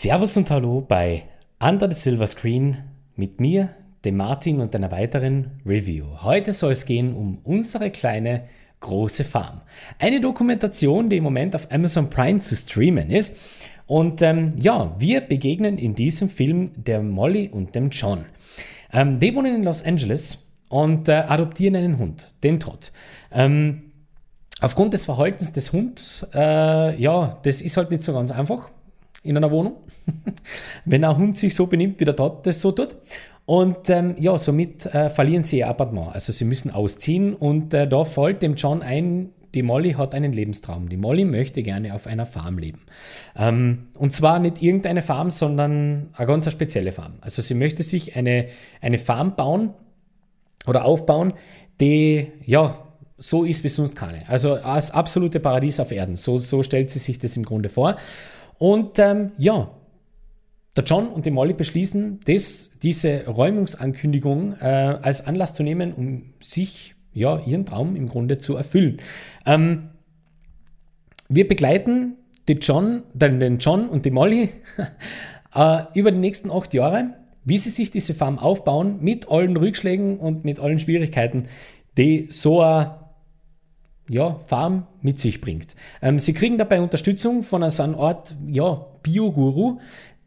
Servus und Hallo bei Under the Silver Screen mit mir, dem Martin und einer weiteren Review. Heute soll es gehen um unsere kleine große Farm. Eine Dokumentation, die im Moment auf Amazon Prime zu streamen ist. Und ähm, ja, wir begegnen in diesem Film der Molly und dem John. Ähm, die wohnen in Los Angeles und äh, adoptieren einen Hund, den Todd. Ähm, aufgrund des Verhaltens des Hunds, äh, ja, das ist halt nicht so ganz einfach in einer Wohnung, wenn ein Hund sich so benimmt, wie der Tod das so tut. Und ähm, ja, somit äh, verlieren sie ihr Appartement. Also sie müssen ausziehen und äh, da fällt dem John ein, die Molly hat einen Lebenstraum. Die Molly möchte gerne auf einer Farm leben. Ähm, und zwar nicht irgendeine Farm, sondern eine ganz spezielle Farm. Also sie möchte sich eine, eine Farm bauen oder aufbauen, die ja so ist wie sonst keine. Also das absolute Paradies auf Erden. So, so stellt sie sich das im Grunde vor. Und ähm, ja, der John und die Molly beschließen, das, diese Räumungsankündigung äh, als Anlass zu nehmen, um sich, ja, ihren Traum im Grunde zu erfüllen. Ähm, wir begleiten die John, den John und die Molly äh, über die nächsten acht Jahre, wie sie sich diese Farm aufbauen, mit allen Rückschlägen und mit allen Schwierigkeiten, die so eine ja, Farm mit sich bringt. Ähm, sie kriegen dabei Unterstützung von so einem Ort, ja, Bioguru,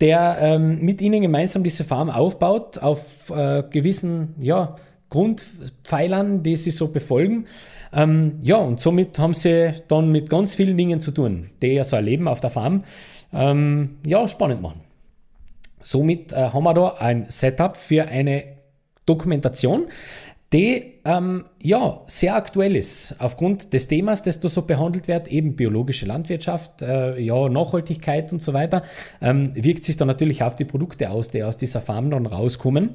der ähm, mit ihnen gemeinsam diese Farm aufbaut, auf äh, gewissen, ja, Grundpfeilern, die sie so befolgen. Ähm, ja, und somit haben sie dann mit ganz vielen Dingen zu tun, die ja so erleben auf der Farm. Ähm, ja, spannend machen. Somit äh, haben wir da ein Setup für eine Dokumentation die ähm, ja sehr aktuell ist aufgrund des Themas, das da so behandelt wird, eben biologische Landwirtschaft, äh, ja Nachhaltigkeit und so weiter, ähm, wirkt sich da natürlich auf die Produkte aus, die aus dieser Farm dann rauskommen.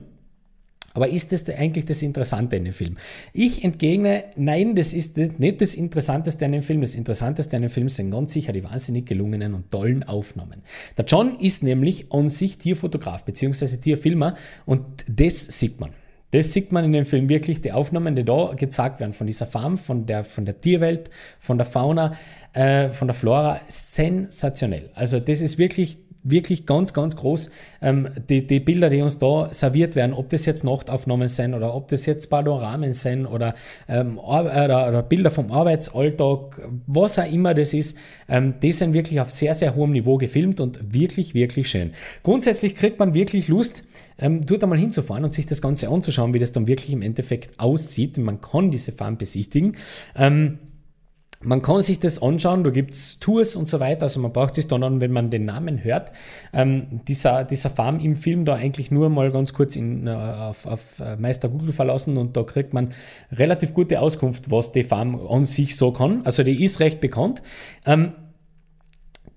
Aber ist das eigentlich das Interessante in dem Film? Ich entgegne, nein, das ist nicht das Interessanteste an dem Film. Das Interessanteste an dem Film sind ganz sicher die wahnsinnig gelungenen und tollen Aufnahmen. Der John ist nämlich an sich Tierfotograf bzw. Tierfilmer und das sieht man. Das sieht man in dem Film wirklich, die Aufnahmen, die da gezeigt werden, von dieser Farm, von der, von der Tierwelt, von der Fauna, äh, von der Flora, sensationell. Also das ist wirklich wirklich ganz, ganz groß ähm, die, die Bilder, die uns da serviert werden, ob das jetzt Nachtaufnahmen sind oder ob das jetzt Panoramen sind oder, ähm, äh, oder, oder, Bilder vom Arbeitsalltag, was auch immer das ist, ähm, die sind wirklich auf sehr, sehr hohem Niveau gefilmt und wirklich, wirklich schön. Grundsätzlich kriegt man wirklich Lust, ähm, dort einmal hinzufahren und sich das Ganze anzuschauen, wie das dann wirklich im Endeffekt aussieht. Man kann diese Farm besichtigen. Ähm, man kann sich das anschauen, da gibt es Tours und so weiter, also man braucht sich dann an, wenn man den Namen hört. Ähm, dieser, dieser Farm im Film da eigentlich nur mal ganz kurz in, äh, auf, auf äh, Meister Google verlassen und da kriegt man relativ gute Auskunft, was die Farm an sich so kann. Also die ist recht bekannt. Ähm,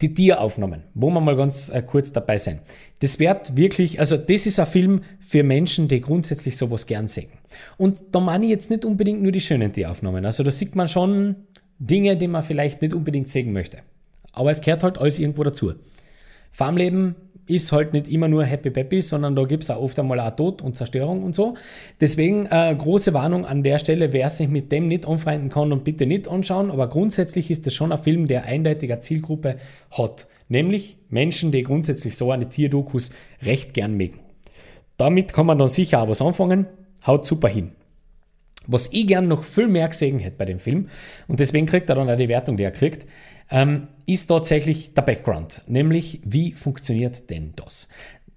die Tieraufnahmen, wo wir mal ganz äh, kurz dabei sein. Das wird wirklich, also das ist ein Film für Menschen, die grundsätzlich sowas gern sehen. Und da meine ich jetzt nicht unbedingt nur die schönen Tieraufnahmen. Also da sieht man schon Dinge, die man vielleicht nicht unbedingt sehen möchte. Aber es gehört halt alles irgendwo dazu. Farmleben ist halt nicht immer nur Happy Peppy, sondern da gibt es auch oft einmal auch Tod und Zerstörung und so. Deswegen äh, große Warnung an der Stelle, wer sich mit dem nicht anfreunden kann und bitte nicht anschauen. Aber grundsätzlich ist das schon ein Film, der eindeutiger Zielgruppe hat. Nämlich Menschen, die grundsätzlich so eine Tierdokus recht gern mögen. Damit kann man dann sicher auch was anfangen. Haut super hin. Was ich gern noch viel mehr gesehen hätte bei dem Film, und deswegen kriegt er dann auch die Wertung, die er kriegt, ähm, ist tatsächlich der Background. Nämlich, wie funktioniert denn das?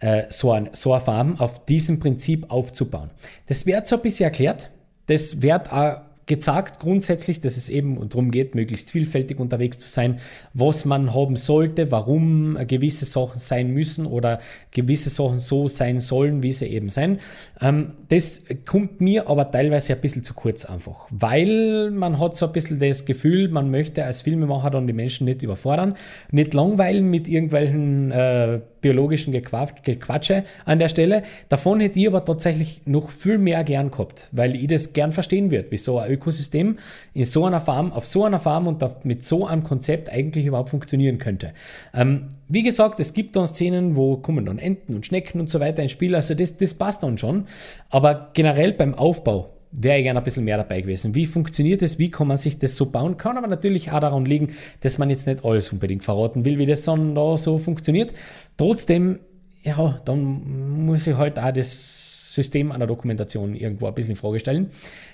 Äh, so, ein, so eine Farm auf diesem Prinzip aufzubauen. Das wird so ein bisschen erklärt. Das wird auch gesagt grundsätzlich, dass es eben darum geht, möglichst vielfältig unterwegs zu sein, was man haben sollte, warum gewisse Sachen sein müssen oder gewisse Sachen so sein sollen, wie sie eben sein. Ähm, das kommt mir aber teilweise ein bisschen zu kurz einfach, weil man hat so ein bisschen das Gefühl, man möchte als Filmemacher dann die Menschen nicht überfordern, nicht langweilen mit irgendwelchen äh, biologischen Gequatsche an der Stelle. Davon hätte ich aber tatsächlich noch viel mehr gern gehabt, weil ich das gern verstehen würde, wie so ein Ökosystem in so einer Farm, auf so einer Farm und mit so einem Konzept eigentlich überhaupt funktionieren könnte. Ähm, wie gesagt, es gibt dann Szenen, wo kommen dann Enten und Schnecken und so weiter ins Spiel, also das, das passt dann schon. Aber generell beim Aufbau wäre ich gerne ein bisschen mehr dabei gewesen. Wie funktioniert das? Wie kann man sich das so bauen? Kann aber natürlich auch daran liegen, dass man jetzt nicht alles unbedingt verraten will, wie das dann da so funktioniert. Trotzdem, ja, dann muss ich halt auch das System einer Dokumentation irgendwo ein bisschen in Frage stellen,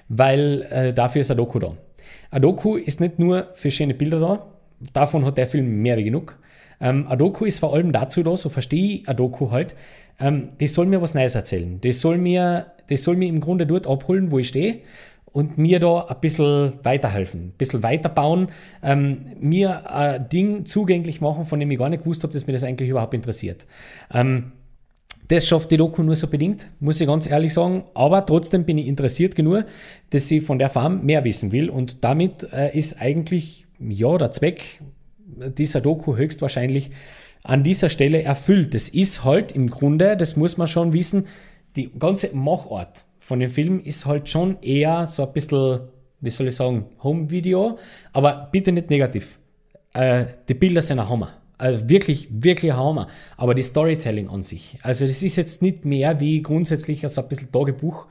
weil äh, dafür ist Adoku da. Adoku ist nicht nur für schöne Bilder da, davon hat der Film mehr wie genug. Ähm, Doku ist vor allem dazu da, so verstehe ich Doku halt, ähm, das soll mir was Neues erzählen. Das soll mir, das soll mir im Grunde dort abholen, wo ich stehe und mir da ein bisschen weiterhelfen, ein bisschen weiterbauen, ähm, mir ein Ding zugänglich machen, von dem ich gar nicht gewusst habe, dass mir das eigentlich überhaupt interessiert. Ähm, das schafft die Doku nur so bedingt, muss ich ganz ehrlich sagen. Aber trotzdem bin ich interessiert genug, dass ich von der Farm mehr wissen will. Und damit äh, ist eigentlich ja, der Zweck dieser Doku höchstwahrscheinlich an dieser Stelle erfüllt. Das ist halt im Grunde, das muss man schon wissen, die ganze Machart von dem Film ist halt schon eher so ein bisschen, wie soll ich sagen, Home-Video, aber bitte nicht negativ. Äh, die Bilder sind ein Hammer. Also wirklich, wirklich Hammer. Aber die Storytelling an sich, also das ist jetzt nicht mehr wie grundsätzlich so ein bisschen Tagebuch.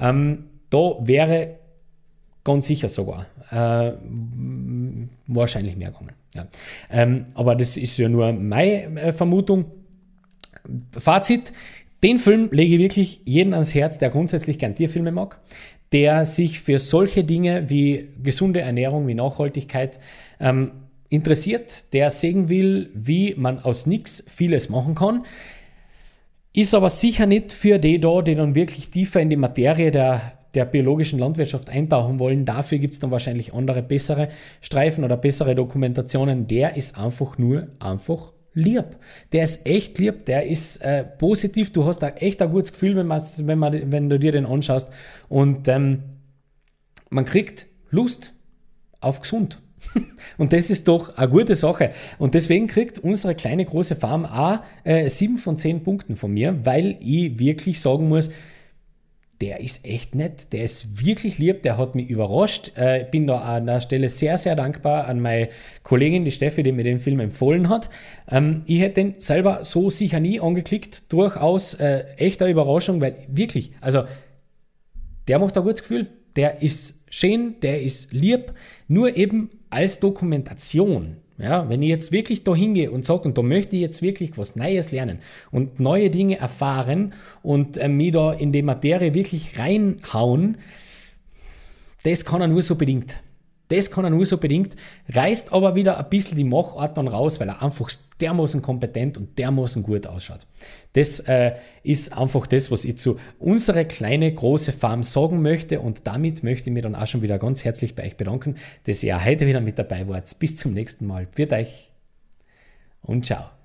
Ähm, da wäre Ganz sicher sogar. Äh, wahrscheinlich mehr gegangen. Ja. Ähm, aber das ist ja nur meine äh, Vermutung. Fazit: Den Film lege ich wirklich jeden ans Herz, der grundsätzlich gern Tierfilme mag, der sich für solche Dinge wie gesunde Ernährung, wie Nachhaltigkeit ähm, interessiert, der sehen will, wie man aus nichts vieles machen kann. Ist aber sicher nicht für die da, die dann wirklich tiefer in die Materie der der biologischen Landwirtschaft eintauchen wollen, dafür gibt es dann wahrscheinlich andere bessere Streifen oder bessere Dokumentationen. Der ist einfach nur, einfach lieb. Der ist echt lieb, der ist äh, positiv. Du hast da echt ein gutes Gefühl, wenn, wenn, man, wenn du dir den anschaust. Und ähm, man kriegt Lust auf gesund. Und das ist doch eine gute Sache. Und deswegen kriegt unsere kleine große Farm A äh, 7 von 10 Punkten von mir, weil ich wirklich sagen muss, der ist echt nett, der ist wirklich lieb, der hat mich überrascht. Äh, bin da an der Stelle sehr, sehr dankbar an meine Kollegin, die Steffi, die mir den Film empfohlen hat. Ähm, ich hätte den selber so sicher nie angeklickt, durchaus äh, echter Überraschung, weil wirklich, also der macht ein gutes Gefühl, der ist schön, der ist lieb, nur eben als Dokumentation ja, wenn ich jetzt wirklich da hingehe und sage, und da möchte ich jetzt wirklich was Neues lernen und neue Dinge erfahren und äh, mich da in die Materie wirklich reinhauen, das kann er nur so bedingt. Das kann er nur so bedingt, reißt aber wieder ein bisschen die Machart dann raus, weil er einfach dermaßen kompetent und dermaßen gut ausschaut. Das äh, ist einfach das, was ich zu unserer kleine große Farm sagen möchte und damit möchte ich mich dann auch schon wieder ganz herzlich bei euch bedanken, dass ihr heute wieder mit dabei wart. Bis zum nächsten Mal. Für euch und ciao.